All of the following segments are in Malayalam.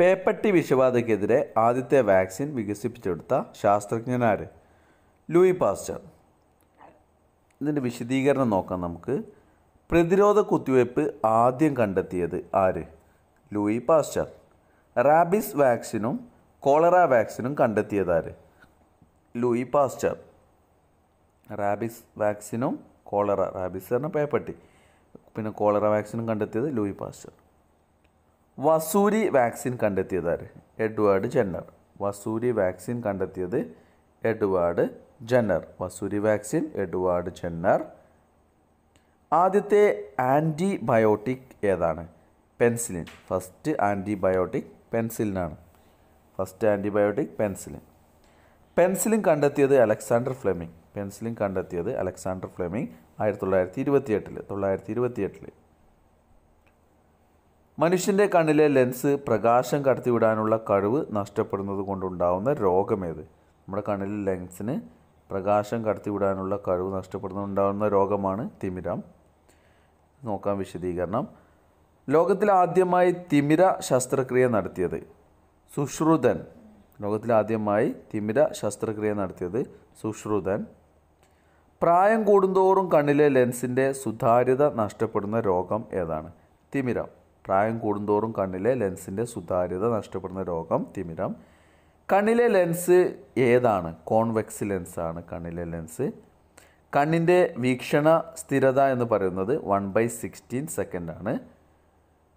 പേപ്പട്ടി വിഷബാധയ്ക്കെതിരെ ആദ്യത്തെ വാക്സിൻ വികസിപ്പിച്ചെടുത്ത ശാസ്ത്രജ്ഞനാര് ലൂയി പാസ്റ്റർ ഇതിൻ്റെ വിശദീകരണം നോക്കാം നമുക്ക് പ്രതിരോധ കുത്തിവയ്പ്പ് ആദ്യം കണ്ടെത്തിയത് ആര് ലൂയി പാസ്റ്റർ റാബിസ് വാക്സിനും കോളറ വാക്സിനും കണ്ടെത്തിയതാര് ലൂയി പാസ്റ്റർ റാബിസ് വാക്സിനും കോളറ റാബിസ് പറഞ്ഞ പേപ്പട്ടി പിന്നെ കോളറ വാക്സിനും കണ്ടെത്തിയത് ലൂയി പാസ്റ്റർ വസൂരി വാക്സിൻ കണ്ടെത്തിയതാര് എഡ്വേർഡ് ജെന്നർ വസൂരി വാക്സിൻ കണ്ടെത്തിയത് എഡ്വേർഡ് ജെന്നർ വസൂരി വാക്സിൻ എഡ്വേർഡ് ജെന്നർ ആദ്യത്തെ ആൻറ്റിബയോട്ടിക് ഏതാണ് പെൻസിലിൻ ഫസ്റ്റ് ആൻറ്റിബയോട്ടിക് പെൻസിലിനാണ് ഫസ്റ്റ് ആൻറ്റിബയോട്ടിക് പെൻസിലിൻ പെൻസിലിൻ കണ്ടെത്തിയത് അലക്സാണ്ടർ ഫ്ലെമിംഗ് പെൻസിലിൻ കണ്ടെത്തിയത് അലക്സാണ്ടർ ഫ്ലെമിംഗ് ആയിരത്തി തൊള്ളായിരത്തി ഇരുപത്തിയെട്ടിൽ തൊള്ളായിരത്തി ഇരുപത്തിയെട്ടിൽ മനുഷ്യൻ്റെ കണ്ണിലെ ലെൻസ് പ്രകാശം കടത്തിവിടാനുള്ള കഴിവ് നഷ്ടപ്പെടുന്നത് കൊണ്ടുണ്ടാകുന്ന രോഗമേത് നമ്മുടെ കണ്ണിലെ ലെൻസിന് പ്രകാശം കടത്തിവിടാനുള്ള കഴിവ് നഷ്ടപ്പെടുന്നുണ്ടാകുന്ന രോഗമാണ് തിമിരം നോക്കാം വിശദീകരണം ലോകത്തിൽ ആദ്യമായി തിമിര ശസ്ത്രക്രിയ നടത്തിയത് സുശ്രുതൻ ലോകത്തിൽ ആദ്യമായി തിമിര ശസ്ത്രക്രിയ നടത്തിയത് സുശ്രുതൻ പ്രായം കൂടുന്തോറും കണ്ണിലെ ലെൻസിൻ്റെ സുതാര്യത നഷ്ടപ്പെടുന്ന രോഗം ഏതാണ് തിമിരം പ്രായം കൂടുന്തോറും കണ്ണിലെ ലെൻസിൻ്റെ സുതാര്യത നഷ്ടപ്പെടുന്ന രോഗം തിമിരം കണ്ണിലെ ലെൻസ് ഏതാണ് കോൺവെക്സ് ലെൻസാണ് കണ്ണിലെ ലെൻസ് കണ്ണിൻ്റെ വീക്ഷണ സ്ഥിരത എന്ന് പറയുന്നത് വൺ ബൈ സിക്സ്റ്റീൻ സെക്കൻഡാണ്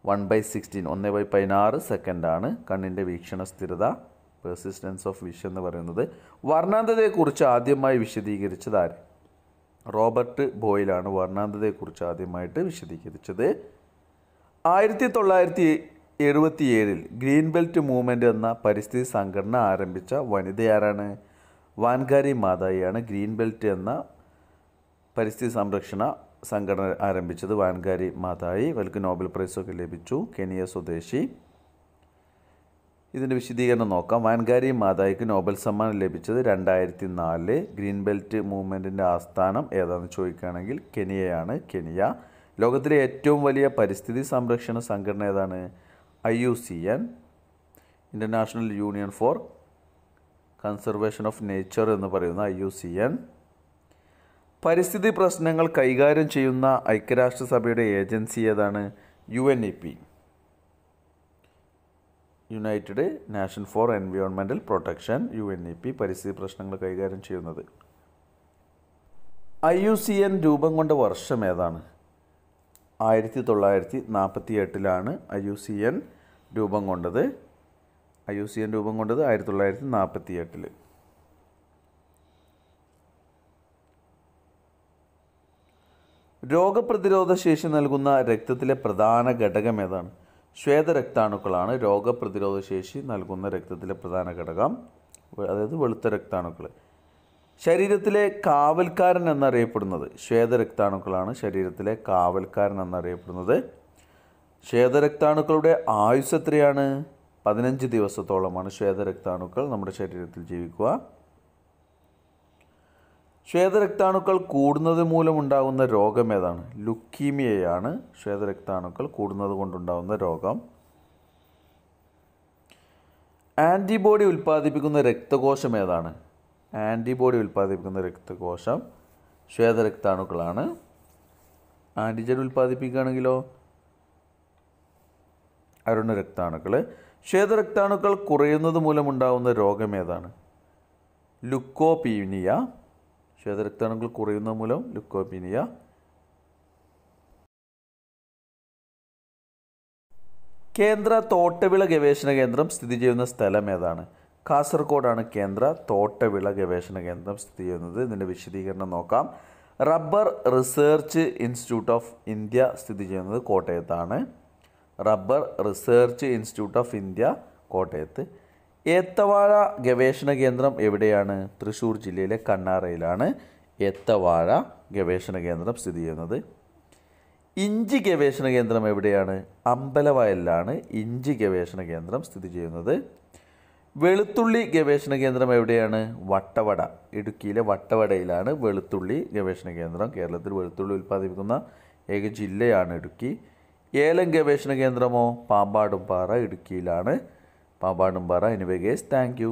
വൺ ബൈ സിക്സ്റ്റീൻ ഒന്ന് ബൈ പതിനാറ് സെക്കൻഡാണ് കണ്ണിൻ്റെ വീക്ഷണ സ്ഥിരത പെർസിസ്റ്റൻസ് ഓഫ് വിഷ എന്ന് പറയുന്നത് വർണ്ണാന്തതയെക്കുറിച്ച് ആദ്യമായി വിശദീകരിച്ചത് ആര് റോബർട്ട് ബോയിലാണ് വർണ്ണാന്തതയെക്കുറിച്ച് ആദ്യമായിട്ട് വിശദീകരിച്ചത് ആയിരത്തി തൊള്ളായിരത്തി എഴുപത്തിയേഴിൽ ഗ്രീൻ ബെൽറ്റ് മൂവ്മെൻ്റ് എന്ന പരിസ്ഥിതി സംഘടന ആരംഭിച്ച വനിതയാരാണ് വാൻകാരി മാതായിയാണ് ഗ്രീൻ ബെൽറ്റ് എന്ന പരിസ്ഥിതി സംരക്ഷണ സംഘടന ആരംഭിച്ചത് വാൻകാരി മാതായി ഇവർക്ക് നോബൽ പ്രൈസ് ഒക്കെ ലഭിച്ചു കെനിയ സ്വദേശി ഇതിൻ്റെ വിശദീകരണം നോക്കാം വാൻകാരി മാതായിക്ക് നോബൽ സമ്മാനം ലഭിച്ചത് രണ്ടായിരത്തി നാലിൽ ഗ്രീൻ ബെൽറ്റ് മൂവ്മെൻറ്റിൻ്റെ ആസ്ഥാനം ഏതാണെന്ന് ചോദിക്കുകയാണെങ്കിൽ കെനിയയാണ് കെനിയ ലോകത്തിലെ ഏറ്റവും വലിയ പരിസ്ഥിതി സംരക്ഷണ സംഘടന ഏതാണ് I U C N international union for conservation of nature എന്ന് പറയുന്ന ഐ യു സി എൻ പരിസ്ഥിതി പ്രശ്നങ്ങൾ കൈകാര്യം ചെയ്യുന്ന ഐക്യരാഷ്ട്രസഭയുടെ ഏജൻസി ഏതാണ് U N E P united nation for environmental protection U N E P പരിസ്ഥിതി പ്രശ്നങ്ങൾ കൈകാര്യം ചെയ്യുന്നത് ഐ യു സി എൻ രൂപം കൊണ്ട വർഷം ഏതാണ് ആയിരത്തി തൊള്ളായിരത്തി നാൽപ്പത്തി എട്ടിലാണ് ഐ യു സി എൻ രൂപം കൊണ്ടത് ഐ യു സി എൻ രൂപം കൊണ്ടത് ആയിരത്തി തൊള്ളായിരത്തി നാൽപ്പത്തി എട്ടിൽ രോഗപ്രതിരോധ ശേഷി നൽകുന്ന രക്തത്തിലെ പ്രധാന ഘടകം ഏതാണ് ശ്വേതരക്താണുക്കളാണ് രോഗപ്രതിരോധ ശേഷി നൽകുന്ന രക്തത്തിലെ പ്രധാന ഘടകം അതായത് വെളുത്ത രക്താണുക്കൾ ശരീരത്തിലെ കാവൽക്കാരൻ എന്നറിയപ്പെടുന്നത് ശ്വേതരക്താണുക്കളാണ് ശരീരത്തിലെ കാവൽക്കാരൻ എന്നറിയപ്പെടുന്നത് ശ്വേതരക്താണുക്കളുടെ ആയുസ് എത്രയാണ് പതിനഞ്ച് ദിവസത്തോളമാണ് ശ്വേതരക്താണുക്കൾ നമ്മുടെ ശരീരത്തിൽ ജീവിക്കുക ശ്വേതരക്താണുക്കൾ കൂടുന്നത് മൂലമുണ്ടാകുന്ന രോഗം ഏതാണ് ലുക്കീമിയയാണ് ശ്വേതരക്താണുക്കൾ കൂടുന്നത് കൊണ്ടുണ്ടാകുന്ന രോഗം ആൻറ്റിബോഡി ഉൽപ്പാദിപ്പിക്കുന്ന രക്തകോശം ഏതാണ് ആൻറ്റിബോഡി ഉൽപ്പാദിപ്പിക്കുന്ന രക്തകോശം ശ്വേതരക്താണുക്കളാണ് ആൻറ്റിജൻ ഉൽപ്പാദിപ്പിക്കുകയാണെങ്കിലോ രക്താണുക്കൾ ശ്വേതരക്താണുക്കൾ കുറയുന്നത് മൂലമുണ്ടാകുന്ന രോഗം ഏതാണ് ലുക്കോപീനിയ ശ്വേതരക്താണുക്കൾ കുറയുന്നത് മൂലം ലുക്കോപീനിയ കേന്ദ്ര തോട്ടവിള ഗവേഷണ കേന്ദ്രം സ്ഥിതി ചെയ്യുന്ന സ്ഥലം ഏതാണ് കാസർഗോഡാണ് കേന്ദ്ര തോട്ടവിള ഗവേഷണ കേന്ദ്രം സ്ഥിതി ചെയ്യുന്നത് ഇതിൻ്റെ വിശദീകരണം നോക്കാം rubber research institute of India സ്ഥിതി ചെയ്യുന്നത് കോട്ടയത്താണ് rubber research institute of India കോട്ടയത്ത് ഏത്തവാഴ ഗവേഷണ കേന്ദ്രം എവിടെയാണ് തൃശ്ശൂർ ജില്ലയിലെ കണ്ണാറയിലാണ് ഏത്തവാഴ ഗവേഷണ കേന്ദ്രം സ്ഥിതി ചെയ്യുന്നത് ഇഞ്ചി ഗവേഷണ കേന്ദ്രം എവിടെയാണ് അമ്പലവയലിലാണ് ഇഞ്ചി ഗവേഷണ കേന്ദ്രം സ്ഥിതി ചെയ്യുന്നത് വെളുത്തുള്ളി ഗവേഷണ കേന്ദ്രം എവിടെയാണ് വട്ടവട ഇടുക്കിയിലെ വട്ടവടയിലാണ് വെളുത്തുള്ളി ഗവേഷണ കേന്ദ്രം കേരളത്തിൽ വെളുത്തുള്ളി ഉൽപ്പാദിപ്പിക്കുന്ന ഏക ജില്ലയാണ് ഇടുക്കി ഏലം ഗവേഷണ കേന്ദ്രമോ പാമ്പാടുംപാറ ഇടുക്കിയിലാണ് പാമ്പാടുംപാറ എനിവേ ഗേസ് താങ്ക്